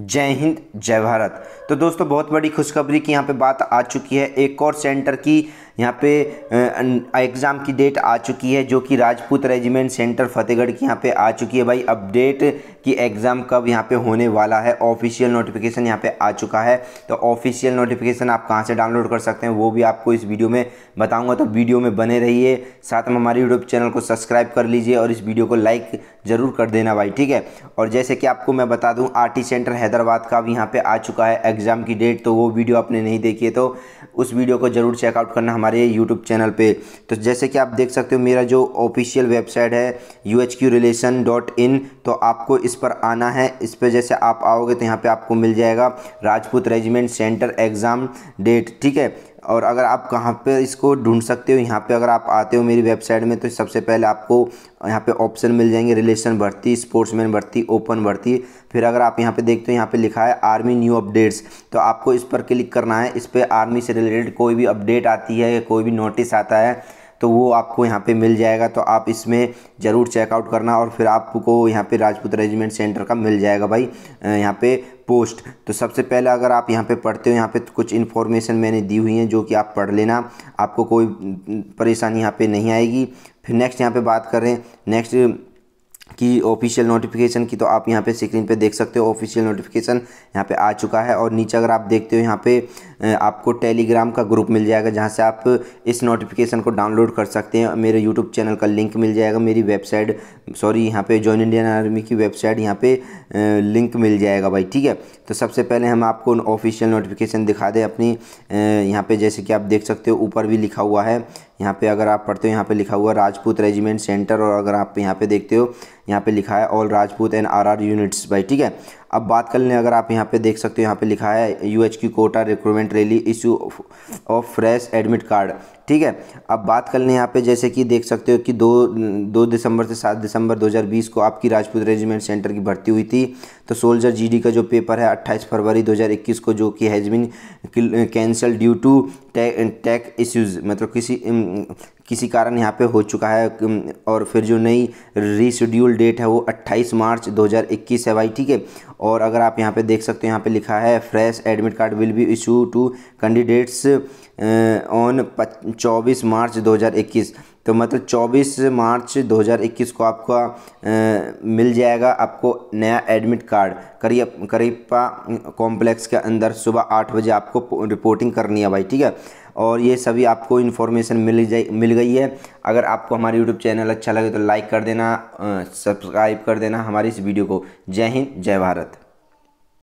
जय हिंद जय भारत तो दोस्तों बहुत बड़ी खुशखबरी की यहाँ पे बात आ चुकी है एक और सेंटर की यहाँ पे एग्ज़ाम की डेट आ चुकी है जो कि राजपूत रेजिमेंट सेंटर फतेहगढ़ की यहाँ पे आ चुकी है भाई अपडेट कि एग्ज़ाम कब यहाँ पे होने वाला है ऑफिशियल नोटिफिकेशन यहाँ पे आ चुका है तो ऑफिशियल नोटिफिकेशन आप कहाँ से डाउनलोड कर सकते हैं वो भी आपको इस वीडियो में बताऊँगा तो वीडियो में बने रहिए साथ में हमारे यूट्यूब चैनल को सब्सक्राइब कर लीजिए और इस वीडियो को लाइक ज़रूर कर देना भाई ठीक है और जैसे कि आपको मैं बता दूँ आर सेंटर हैदराबाद का भी यहाँ पर आ चुका है एग्ज़ाम की डेट तो वो वीडियो आपने नहीं देखी है तो उस वीडियो को ज़रूर चेकआउट करना हमारे यूट्यूब चैनल पर तो जैसे कि आप देख सकते हो मेरा जो ऑफिशियल वेबसाइट है यू रिलेशन डॉट इन तो आपको इस पर आना है इस पर जैसे आप आओगे तो यहाँ पे आपको मिल जाएगा Rajput regiment centre exam date ठीक है और अगर आप कहाँ पे इसको ढूंढ सकते हो यहाँ पे अगर आप आते हो मेरी वेबसाइट में तो सबसे पहले आपको यहाँ पे ऑप्शन मिल जाएंगे रिलेशन भर्ती स्पोर्ट्समैन भर्ती ओपन भर्ती फिर अगर आप यहाँ पे देखते हो यहाँ पे लिखा है आर्मी न्यू अपडेट्स तो आपको इस पर क्लिक करना है इस पर आर्मी से रिलेटेड कोई भी अपडेट आती है या कोई भी नोटिस आता है तो वो आपको यहाँ पे मिल जाएगा तो आप इसमें ज़रूर चेकआउट करना और फिर आपको यहाँ पे राजपूत रेजिमेंट सेंटर का मिल जाएगा भाई यहाँ पे पोस्ट तो सबसे पहले अगर आप यहाँ पे पढ़ते हो यहाँ पे तो कुछ इन्फॉर्मेशन मैंने दी हुई है जो कि आप पढ़ लेना आपको कोई परेशानी यहाँ पर नहीं आएगी फिर नेक्स्ट यहाँ पर बात करें नेक्स्ट की ऑफिशियल नोटिफिकेशन की तो आप यहाँ पे स्क्रीन पे देख सकते हो ऑफिशियल नोटिफिकेशन यहाँ पे आ चुका है और नीचे अगर आप देखते हो यहाँ पे आपको टेलीग्राम का ग्रुप मिल जाएगा जहाँ से आप इस नोटिफिकेशन को डाउनलोड कर सकते हैं मेरे यूट्यूब चैनल का लिंक मिल जाएगा मेरी वेबसाइट सॉरी यहाँ पे जॉइन इंडियन आर्मी की वेबसाइट यहाँ पे लिंक मिल जाएगा भाई ठीक है तो सबसे पहले हम आपको ऑफिशियल नोटिफिकेशन दिखा दें अपनी यहाँ पे जैसे कि आप देख सकते हो ऊपर भी लिखा हुआ है यहाँ पे अगर आप पढ़ते हो यहाँ पे लिखा हुआ राजपूत रेजिमेंट सेंटर और अगर आप यहाँ पे देखते हो यहाँ पे लिखा है all Rajput and RR units भाई ठीक है अब बात कर लें अगर आप यहाँ पे देख सकते हो यहाँ पे लिखा है U H Q quota recruitment rally issue of fresh admit card ठीक है अब बात कर लें यहाँ पे जैसे कि देख सकते हो कि दो दो दिसंबर से सात दिसंबर 2020 को आपकी राजपूत रेजिमेंट सेंटर की भर्ती हुई थी तो सोल्जर जीडी का जो पेपर है 28 फरवरी 2021 को जो कि has cancel due to tech issues मतलब किसी किसी कारण यहाँ पे हो चुका है और फिर जो नई रीशेड्यूल डेट है वो 28 मार्च 2021 है भाई ठीक है और अगर आप यहाँ पे देख सकते हो यहाँ पे लिखा है fresh admit card will be issue to candidates on चौबीस मार्च 2021 तो मतलब 24 मार्च 2021 को आपको आ, मिल जाएगा आपको नया एडमिट कार्ड करीब करीपा कॉम्प्लेक्स के अंदर सुबह आठ बजे आपको रिपोर्टिंग करनी है भाई ठीक है और ये सभी आपको इन्फॉर्मेशन मिल जाए मिल गई है अगर आपको हमारा यूट्यूब चैनल अच्छा लगे तो लाइक कर देना सब्सक्राइब कर देना हमारी इस वीडियो को जय हिंद जय भारत